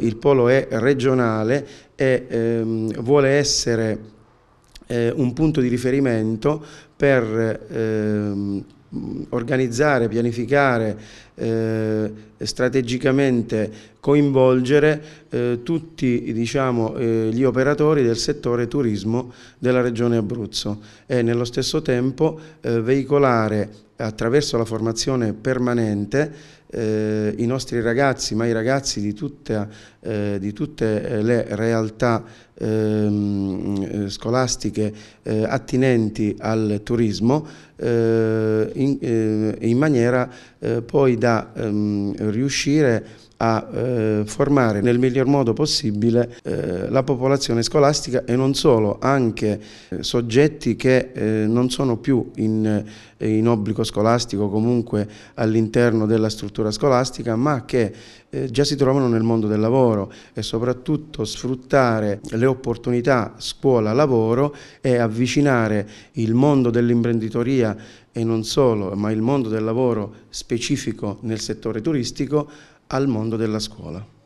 il polo è regionale e ehm, vuole essere eh, un punto di riferimento per ehm, organizzare, pianificare eh, strategicamente coinvolgere eh, tutti diciamo, eh, gli operatori del settore turismo della regione Abruzzo e nello stesso tempo eh, veicolare attraverso la formazione permanente eh, i nostri ragazzi, ma i ragazzi di, tutta, eh, di tutte le realtà ehm, scolastiche eh, attinenti al turismo eh, in, eh, in, maniera poi da da um, ehm, riuscire a eh, formare nel miglior modo possibile eh, la popolazione scolastica e non solo, anche eh, soggetti che eh, non sono più in, eh, in obbligo scolastico comunque all'interno della struttura scolastica, ma che eh, già si trovano nel mondo del lavoro e soprattutto sfruttare le opportunità scuola-lavoro e avvicinare il mondo dell'imprenditoria e non solo, ma il mondo del lavoro specifico nel settore turistico al mondo della scuola.